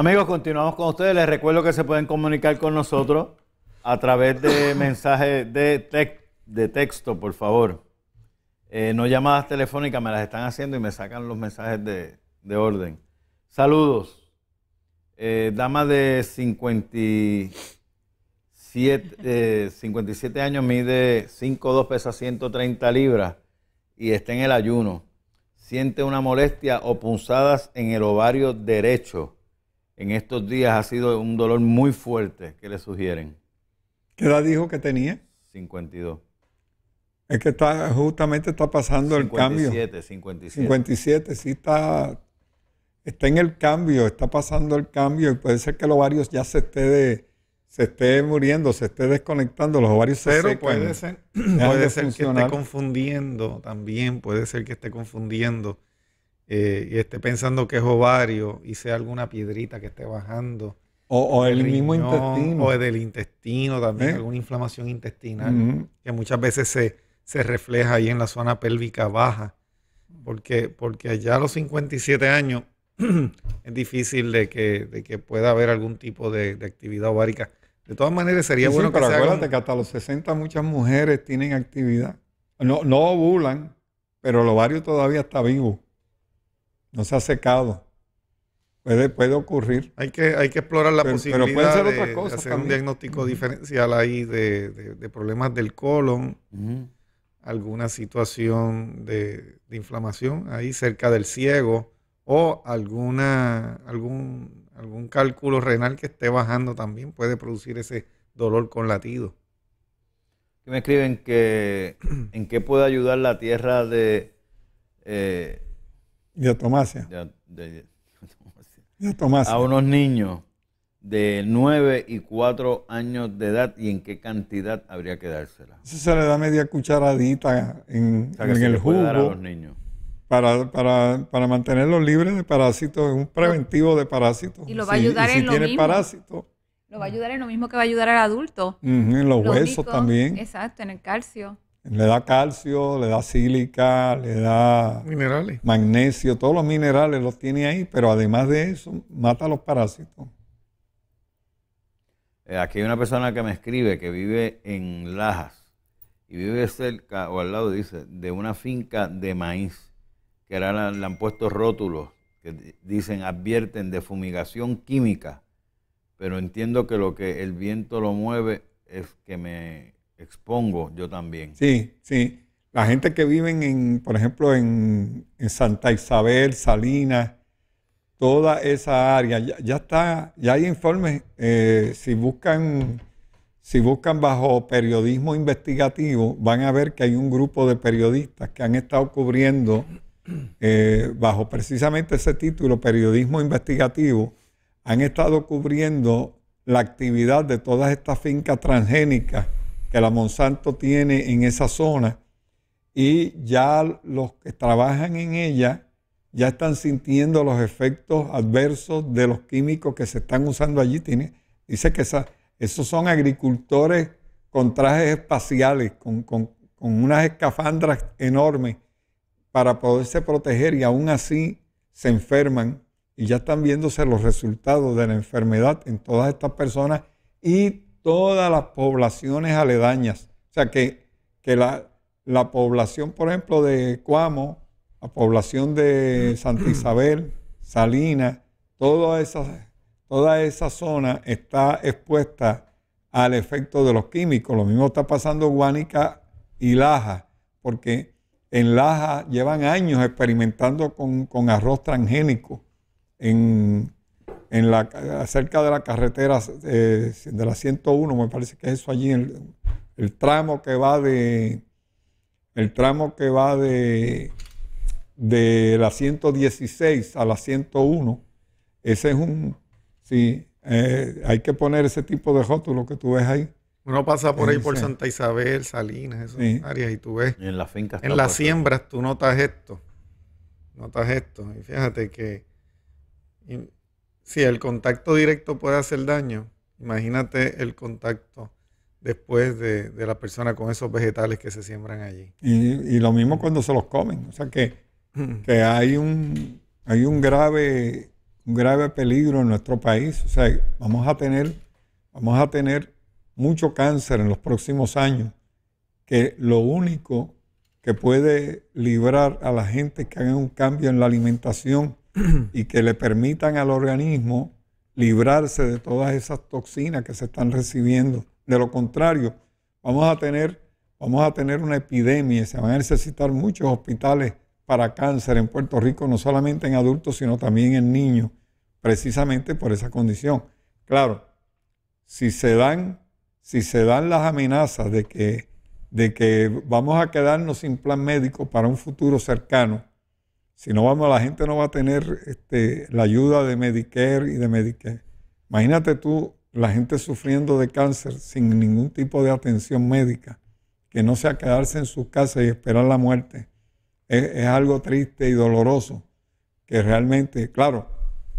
Amigos, continuamos con ustedes. Les recuerdo que se pueden comunicar con nosotros a través de mensajes de, de texto, por favor. Eh, no llamadas telefónicas, me las están haciendo y me sacan los mensajes de, orden. Saludos. Eh, dama de 57, 57 eh, años, mide 5,2, pesa 130 libras y está en el ayuno. Siente una molestia o punzadas en el ovario derecho en estos días ha sido un dolor muy fuerte ¿Qué le sugieren. ¿Qué edad dijo que tenía? 52. Es que está, justamente está pasando el cambio. 57. 57, sí está, está en el cambio, está pasando el cambio y puede ser que los ovarios ya se esté se esté muriendo, se esté desconectando los ovarios cero. puede ser, puede ser que esté confundiendo también, puede ser que esté confundiendo eh, y esté pensando que es ovario y sea alguna piedrita que esté bajando. O, el mismo intestino. O del intestino también, eh. alguna inflamación intestinal, que muchas veces se, refleja ahí en la zona pélvica baja. Porque, porque allá a los 57 años es difícil de que, que, pueda haber algún tipo de, actividad ovárica. De todas maneras, sería bueno sí, pero que acuérdate que hasta los 60 muchas mujeres tienen actividad. No, no ovulan, pero el ovario todavía está vivo no se ha secado. Puede, puede ocurrir. Hay que, hay que explorar la posibilidad de, hacer un diagnóstico diferencial ahí de, problemas del colon, alguna situación de, inflamación ahí cerca del ciego o alguna, algún, algún cálculo renal que esté bajando también puede producir ese dolor con latido. me escriben que en qué puede ayudar la tierra de eh, y a A unos niños de 9 y 4 años de edad y en qué cantidad habría que dársela. se le da media cucharadita en, el jugo. niños. Para, para, mantenerlos libres de parásitos, es un preventivo de parásitos. Y lo va a ayudar en si lo tiene mismo. lo va a ayudar en lo mismo que va a ayudar al adulto. en los huesos también. Exacto, en el calcio. Le da calcio, le da sílica, le da minerales. magnesio, todos los minerales los tiene ahí, pero además de eso, mata a los parásitos. Eh, aquí hay una persona que me escribe que vive en Lajas y vive cerca o al lado, dice, de una finca de maíz, que ahora le han puesto rótulos que dicen, advierten de fumigación química, pero entiendo que lo que el viento lo mueve es que me expongo yo también. Sí, sí. La gente que viven en, por ejemplo, en, Santa Isabel, Salinas, toda esa área, ya, está, ya hay informes. Eh, si buscan, si buscan bajo periodismo investigativo, van a ver que hay un grupo de periodistas que han estado cubriendo eh, bajo precisamente ese título, periodismo investigativo, han estado cubriendo la actividad de todas estas fincas transgénicas que la Monsanto tiene en esa zona y ya los que trabajan en ella ya están sintiendo los efectos adversos de los químicos que se están usando allí. Tiene, dice que esos son agricultores con trajes espaciales, con, con unas escafandras enormes para poderse proteger y aún así se enferman y ya están viéndose los resultados de la enfermedad en todas estas personas y todas las poblaciones aledañas. O sea, que, que la, población, por ejemplo, de Cuamo, la población de Santa Isabel, Salinas, toda esa, toda esa zona está expuesta al efecto de los químicos. Lo mismo está pasando Guánica y Laja, porque en Laja llevan años experimentando con, con arroz transgénico. En en la, cerca de la carretera eh, de la 101, me parece que es eso allí, el, tramo que va de el tramo que va de, de la 116 a la 101, ese es un, sí, eh, hay que poner ese tipo de rótulo que tú ves ahí. Uno pasa por ahí por Santa Isabel, Salinas, esas áreas, y tú ves. en las fincas. En las siembras tú notas esto. Notas esto. Y fíjate que si el contacto directo puede hacer daño, imagínate el contacto después de, la persona con esos vegetales que se siembran allí. Y, lo mismo cuando se los comen. O sea que, mm. que hay un, hay un grave, un grave peligro en nuestro país. O sea, vamos a tener, vamos a tener mucho cáncer en los próximos años, que lo único que puede librar a la gente que haga un cambio en la alimentación y que le permitan al organismo librarse de todas esas toxinas que se están recibiendo. De lo contrario, vamos a tener, vamos a tener una epidemia, se van a necesitar muchos hospitales para cáncer en Puerto Rico, no solamente en adultos, sino también en niños, precisamente por esa condición. Claro, si se dan, si se dan las amenazas de que, de que vamos a quedarnos sin plan médico para un futuro cercano, si no vamos, la gente no va a tener este, la ayuda de Medicare y de Medicare. Imagínate tú la gente sufriendo de cáncer sin ningún tipo de atención médica, que no sea quedarse en sus casas y esperar la muerte. Es, algo triste y doloroso, que realmente, claro,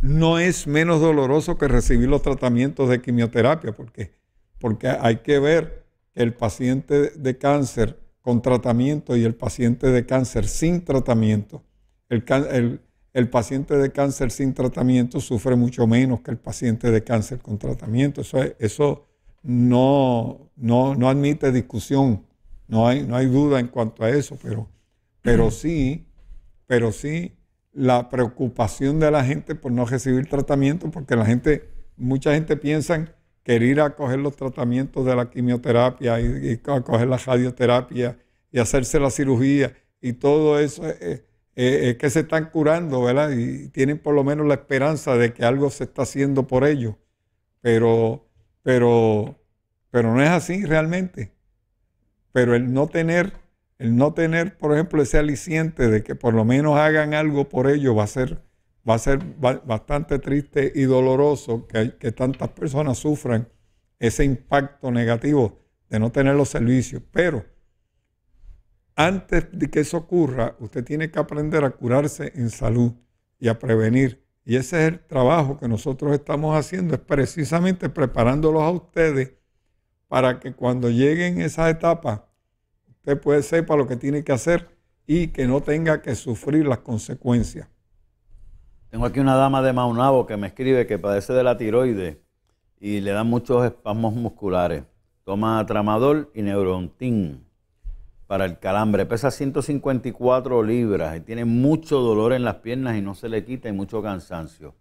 no es menos doloroso que recibir los tratamientos de quimioterapia, porque, porque hay que ver el paciente de cáncer con tratamiento y el paciente de cáncer sin tratamiento el, el, paciente de cáncer sin tratamiento sufre mucho menos que el paciente de cáncer con tratamiento. Eso, eso no, no, admite discusión. No hay, no hay duda en cuanto a eso, pero, pero sí, pero sí la preocupación de la gente por no recibir tratamiento, porque la gente, mucha gente piensa querer ir a coger los tratamientos de la quimioterapia y, y a coger la radioterapia y hacerse la cirugía y todo eso es, eh, eh, es eh, eh, que se están curando, ¿verdad? Y tienen por lo menos la esperanza de que algo se está haciendo por ellos. Pero, pero, pero no es así realmente. Pero el no tener, el no tener, por ejemplo, ese aliciente de que por lo menos hagan algo por ellos va a ser, va a ser bastante triste y doloroso que, que tantas personas sufran ese impacto negativo de no tener los servicios. Pero antes de que eso ocurra, usted tiene que aprender a curarse en salud y a prevenir. Y ese es el trabajo que nosotros estamos haciendo, es precisamente preparándolos a ustedes para que cuando lleguen esas etapas, usted puede sepa lo que tiene que hacer y que no tenga que sufrir las consecuencias. Tengo aquí una dama de Maunabo que me escribe que padece de la tiroides y le dan muchos espasmos musculares. Toma tramadol y neurontin para el calambre. Pesa 154 libras y tiene mucho dolor en las piernas y no se le quita y mucho cansancio.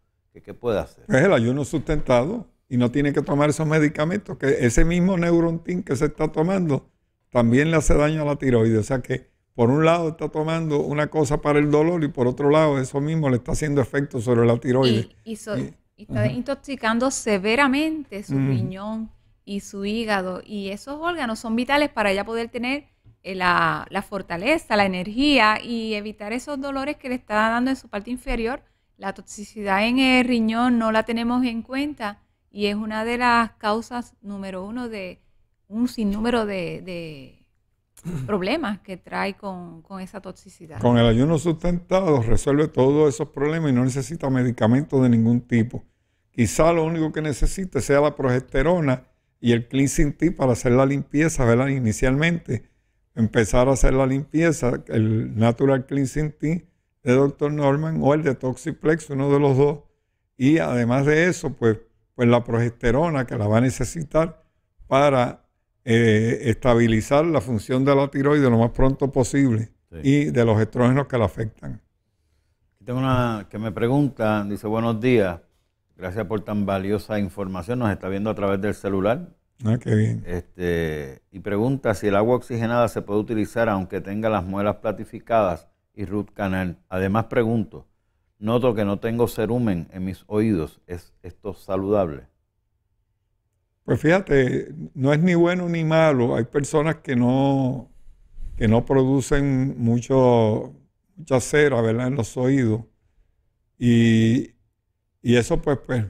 ¿Qué, puede hacer? Es el ayuno sustentado y no tiene que tomar esos medicamentos, que ese mismo neurontin que se está tomando también le hace daño a la tiroides. O sea que por un lado está tomando una cosa para el dolor y por otro lado eso mismo le está haciendo efecto sobre la tiroides. Y, está intoxicando severamente su riñón y su hígado y esos órganos son vitales para ella poder tener eh, la, fortaleza, la energía y evitar esos dolores que le está dando en su parte inferior. La toxicidad en el riñón no la tenemos en cuenta y es una de las causas número uno de un sinnúmero de, problemas que trae con, esa toxicidad. Con el ayuno sustentado resuelve todos esos problemas y no necesita medicamentos de ningún tipo. Quizá lo único que necesite sea la progesterona y el cleansing tea para hacer la limpieza, ¿verdad? Inicialmente empezar a hacer la limpieza, el Natural Cleansing Tea de Dr. Norman o el de Toxiplex, uno de los dos. Y además de eso, pues, pues la progesterona que la va a necesitar para eh, estabilizar la función de la tiroides lo más pronto posible y de los estrógenos que la afectan. aquí Tengo una que me pregunta, dice buenos días, gracias por tan valiosa información, nos está viendo a través del celular, Ah, qué bien. Este, y pregunta si el agua oxigenada se puede utilizar aunque tenga las muelas platificadas y root canal. Además pregunto, noto que no tengo cerumen en mis oídos. ¿Es esto saludable? Pues fíjate, no es ni bueno ni malo. Hay personas que no, que no producen mucho, mucha cera, ¿verdad? En los oídos. Y, y eso pues, pues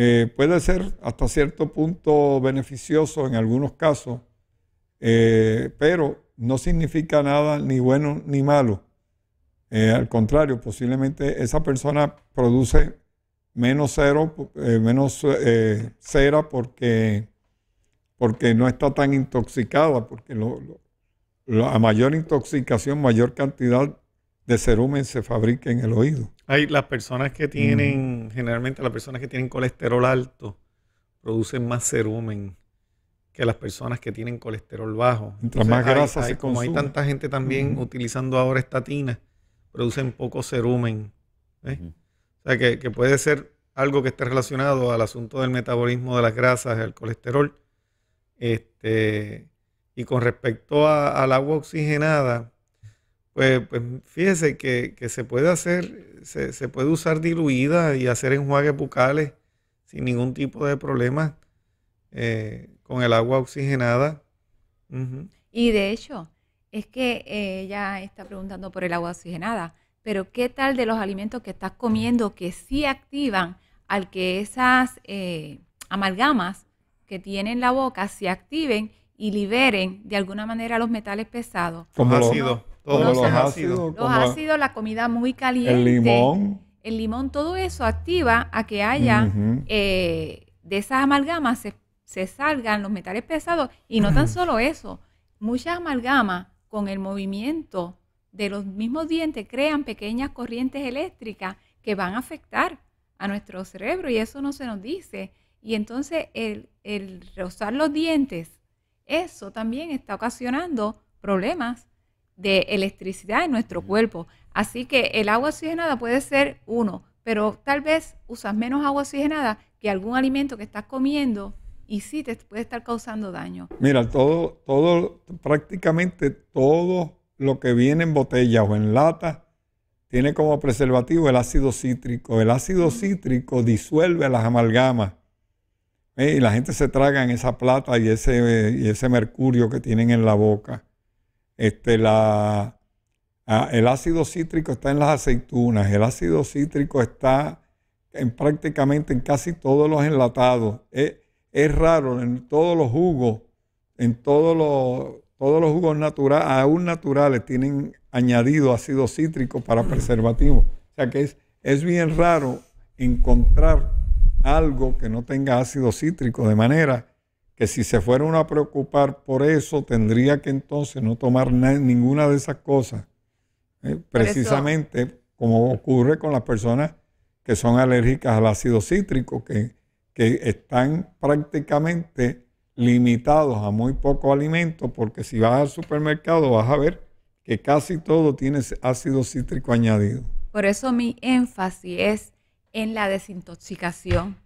eh, puede ser hasta cierto punto beneficioso en algunos casos, eh, pero no significa nada ni bueno ni malo. Eh, al contrario, posiblemente esa persona produce menos cero, menos cera porque, porque no está tan intoxicada, porque a mayor intoxicación, mayor cantidad de cerumen se fabrica en el oído. Hay las personas que tienen, generalmente las personas que tienen colesterol alto producen más serumen que las personas que tienen colesterol bajo. Entonces, más hay, Como hay tanta gente también utilizando ahora estatina, producen poco serumen. ¿eh? O sea, que, puede ser algo que esté relacionado al asunto del metabolismo de las grasas, el colesterol. Este, y con respecto a, al agua oxigenada, pues, pues, fíjese que, se puede hacer, se, puede usar diluida y hacer enjuagues bucales sin ningún tipo de problema eh, con el agua oxigenada. Y de hecho, es que eh, ella está preguntando por el agua oxigenada, pero ¿qué tal de los alimentos que estás comiendo que sí activan al que esas eh, amalgamas que tienen en la boca se activen y liberen de alguna manera los metales pesados? Como ácido. Todos los, ácidos. la comida muy caliente. El limón. El limón, todo eso activa a que haya eh, de esas amalgamas se, salgan los metales pesados. Y no tan solo eso, muchas amalgamas con el movimiento de los mismos dientes crean pequeñas corrientes eléctricas que van a afectar a nuestro cerebro y eso no se nos dice. Y entonces el, el rozar los dientes, eso también está ocasionando problemas de electricidad en nuestro cuerpo. Así que el agua oxigenada puede ser uno, pero tal vez usas menos agua oxigenada que algún alimento que estás comiendo y sí te puede estar causando daño. Mira, todo, todo, prácticamente todo lo que viene en botella o en lata tiene como preservativo el ácido cítrico. El ácido cítrico disuelve las amalgamas ¿eh? y la gente se traga en esa plata y ese, y ese mercurio que tienen en la boca. Este, la, ah, el ácido cítrico está en las aceitunas, el ácido cítrico está en prácticamente en casi todos los enlatados. E, es, raro, en todos los jugos, en todos los, todos los jugos naturales, aún naturales, tienen añadido ácido cítrico para preservativo. O sea que es, es bien raro encontrar algo que no tenga ácido cítrico, de manera que si se fueron a preocupar por eso, tendría que entonces no tomar ninguna de esas cosas. ¿eh? Precisamente como ocurre con las personas que son alérgicas al ácido cítrico, que, que están prácticamente limitados a muy poco alimento, porque si vas al supermercado vas a ver que casi todo tiene ácido cítrico añadido. Por eso mi énfasis es en la desintoxicación.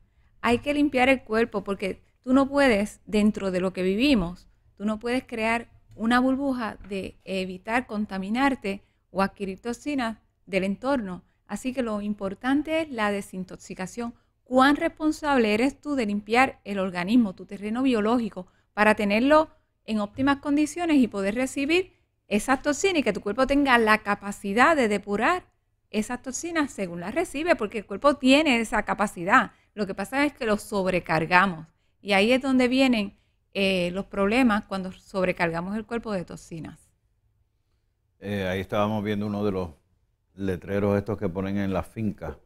Hay que limpiar el cuerpo porque Tú no puedes, dentro de lo que vivimos, tú no puedes crear una burbuja de evitar contaminarte o adquirir toxinas del entorno. Así que lo importante es la desintoxicación. ¿Cuán responsable eres tú de limpiar el organismo, tu terreno biológico, para tenerlo en óptimas condiciones y poder recibir esas toxinas y que tu cuerpo tenga la capacidad de depurar esas toxinas según las recibe, porque el cuerpo tiene esa capacidad. Lo que pasa es que lo sobrecargamos. Y ahí es donde vienen eh, los problemas cuando sobrecargamos el cuerpo de toxinas. Eh, ahí estábamos viendo uno de los letreros estos que ponen en la finca,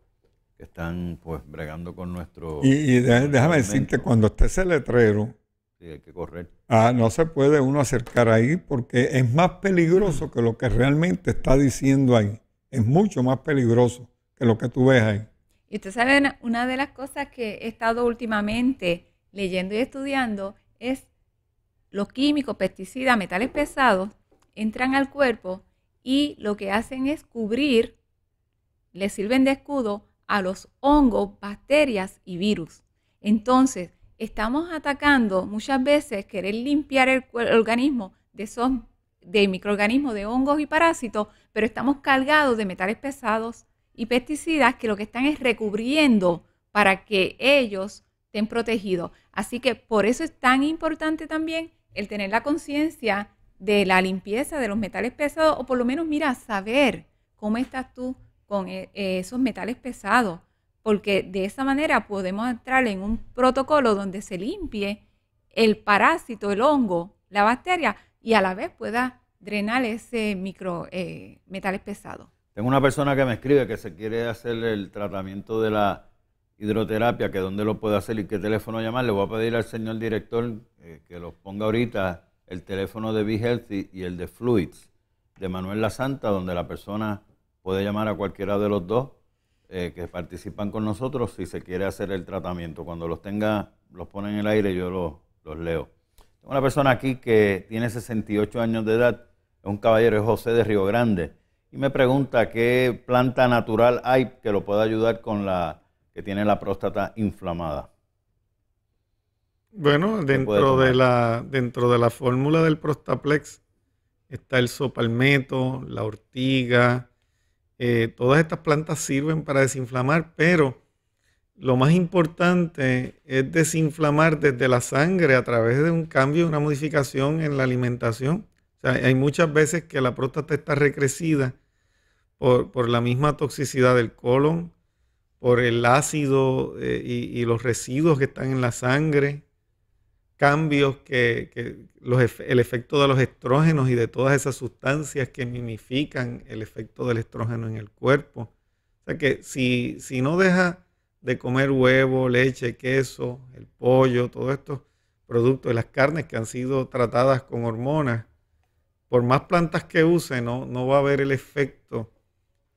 que están pues bregando con nuestro... Y, déjame, decir decirte, cuando esté ese letrero... que correr. Ah, no se puede uno acercar ahí porque es más peligroso que lo que realmente está diciendo ahí. Es mucho más peligroso que lo que tú ves ahí. Y usted sabe, una de las cosas que he estado últimamente leyendo y estudiando es los químicos, pesticidas, metales pesados entran al cuerpo y lo que hacen es cubrir, le sirven de escudo a los hongos, bacterias y virus. Entonces, estamos atacando muchas veces querer limpiar el, organismo de esos de microorganismos, de hongos y parásitos, pero estamos cargados de metales pesados y pesticidas que lo que están es recubriendo para que ellos estén protegidos. Así que por eso es tan importante también el tener la conciencia de la limpieza de los metales pesados, o por lo menos, mira, saber cómo estás tú con eh, eh, esos metales pesados, porque de esa manera podemos entrar en un protocolo donde se limpie el parásito, el hongo, la bacteria, y a la vez pueda drenar ese micro eh, metales pesados. Tengo una persona que me escribe que se quiere hacer el tratamiento de la hidroterapia, que dónde lo puede hacer y qué teléfono llamar, le voy a pedir al señor director eh, que los ponga ahorita el teléfono de Be Healthy y el de Fluids de Manuel La Santa, donde la persona puede llamar a cualquiera de los dos eh, que participan con nosotros si se quiere hacer el tratamiento. Cuando los tenga, los pone en el aire, yo los, los leo. Tengo una persona aquí que tiene 68 años de edad, es un caballero, es José de Río Grande, y me pregunta qué planta natural hay que lo pueda ayudar con la que tiene la próstata inflamada? Bueno, dentro de, la, dentro de la fórmula del Prostaplex está el sopalmeto, la ortiga. Eh, todas estas plantas sirven para desinflamar, pero lo más importante es desinflamar desde la sangre a través de un cambio, una modificación en la alimentación. O sea, hay muchas veces que la próstata está recrecida por, por la misma toxicidad del colon, por el ácido eh, y, los residuos que están en la sangre, cambios que, el efecto de los estrógenos y de todas esas sustancias que mimifican el efecto del estrógeno en el cuerpo. O sea que si, si no deja de comer huevo, leche, queso, el pollo, todos estos productos, las carnes que han sido tratadas con hormonas, por más plantas que use, no, no va a haber el efecto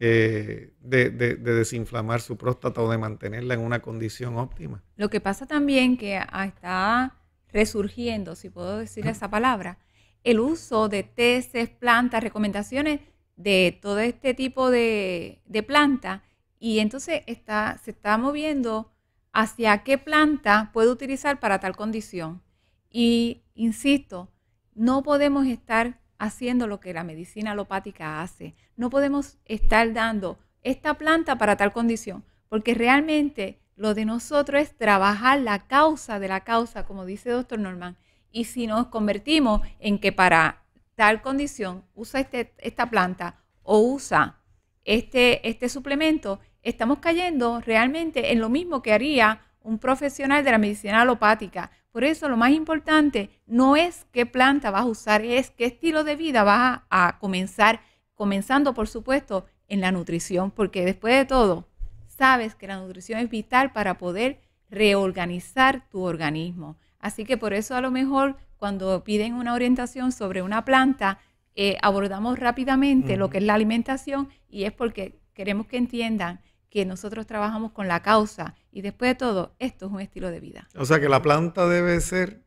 eh, de, desinflamar su próstata o de mantenerla en una condición óptima. Lo que pasa también que está resurgiendo, si puedo decir esa palabra, el uso de tesis, plantas, recomendaciones de todo este tipo de, de planta y entonces está, se está moviendo hacia qué planta puede utilizar para tal condición. Y insisto, no podemos estar haciendo lo que la medicina alopática hace no podemos estar dando esta planta para tal condición, porque realmente lo de nosotros es trabajar la causa de la causa, como dice doctor Norman. Y si nos convertimos en que para tal condición usa este, esta planta o usa este, este suplemento, estamos cayendo realmente en lo mismo que haría un profesional de la medicina alopática. Por eso lo más importante no es qué planta vas a usar, es qué estilo de vida vas a, a comenzar Comenzando, por supuesto, en la nutrición, porque después de todo, sabes que la nutrición es vital para poder reorganizar tu organismo. Así que por eso a lo mejor cuando piden una orientación sobre una planta, eh, abordamos rápidamente lo que es la alimentación y es porque queremos que entiendan que nosotros trabajamos con la causa y después de todo, esto es un estilo de vida. O sea que la planta debe ser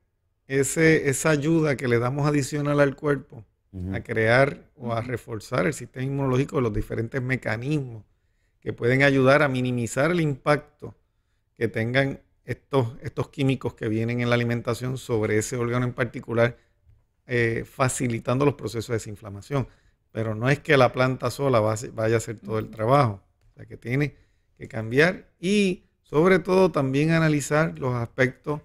esa ayuda que le damos adicional al cuerpo a crear o a reforzar el sistema inmunológico de los diferentes mecanismos que pueden ayudar a minimizar el impacto que tengan estos, estos químicos que vienen en la alimentación sobre ese órgano en particular, eh, facilitando los procesos de desinflamación. Pero no es que la planta sola vaya a hacer todo el trabajo, la que tiene que cambiar y sobre todo también analizar los aspectos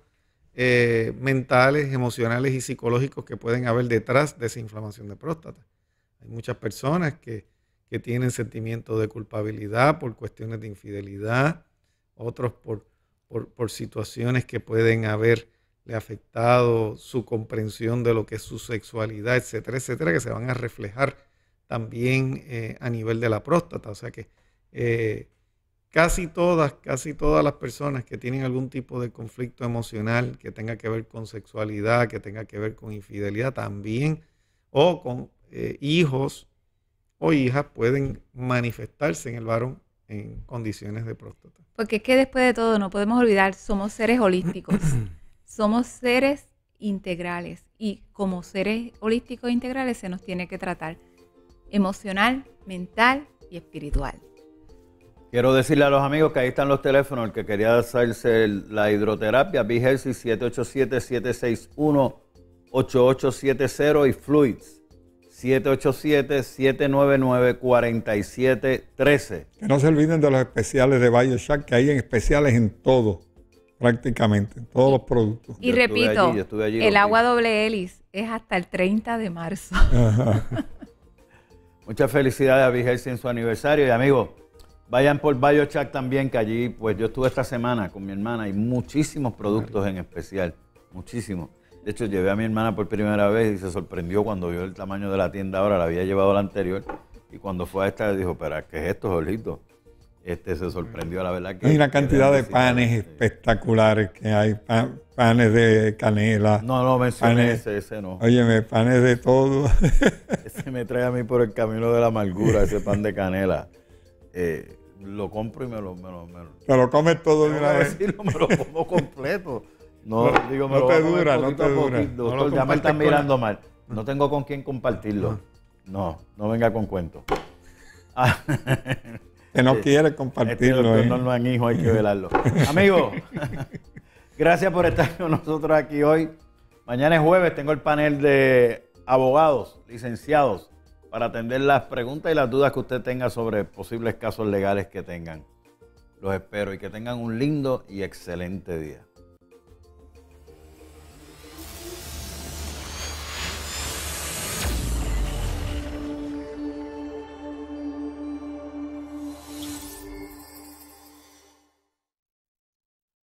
eh, mentales, emocionales y psicológicos que pueden haber detrás de esa inflamación de próstata. Hay muchas personas que, tienen sentimientos de culpabilidad por cuestiones de infidelidad, otros por, por, situaciones que pueden haberle afectado su comprensión de lo que es su sexualidad, etcétera, etcétera, que se van a reflejar también eh, a nivel de la próstata. O sea que eh, casi todas, casi todas las personas que tienen algún tipo de conflicto emocional que tenga que ver con sexualidad, que tenga que ver con infidelidad también, o con eh, hijos o hijas pueden manifestarse en el varón en condiciones de próstata. Porque es que después de todo no podemos olvidar, somos seres holísticos, somos seres integrales y como seres holísticos e integrales se nos tiene que tratar emocional, mental y espiritual. Quiero decirle a los amigos que ahí están los teléfonos. El que quería hacerse la hidroterapia, Bihelsi 787-761-8870 y Fluids 787-799-4713. Que no se olviden de los especiales de BioShack, que hay en especiales en todo, prácticamente, en todos los productos. Y repito, el agua doble hélice es hasta el 30 de marzo. Muchas felicidades a Vigelsi en su aniversario y amigos. Vayan por BioChack también, que allí, pues yo estuve esta semana con mi hermana y muchísimos productos en especial, muchísimos. De hecho, llevé a mi hermana por primera vez y se sorprendió cuando vio el tamaño de la tienda ahora, la había llevado la anterior. Y cuando fue a esta, le dijo, pero ¿qué es esto, Jolito? Este se sorprendió, la verdad. Que, Y la cantidad de panes espectaculares que hay, panes de canela. No, no, mencioné ese, ese no. me panes de todo. ese me trae a mí por el camino de la amargura, ese pan de canela. Eh, lo compro y me lo... Me lo, me lo, ¿Te comes todo de una vez. Decirlo, me lo como completo. No, digo, me te dura, no te dura. Doctor, no ya me están mirando mal. No tengo con quién compartirlo. No, no venga con cuento. Ah. que no quiere este compartirlo. No doctor, eh. no hijo, hay que velarlo. Amigo, gracias por estar con nosotros aquí hoy. Mañana es jueves, tengo el panel de abogados, licenciados, para atender las preguntas y las dudas que usted tenga sobre posibles casos legales que tengan. Los espero y que tengan un lindo y excelente día.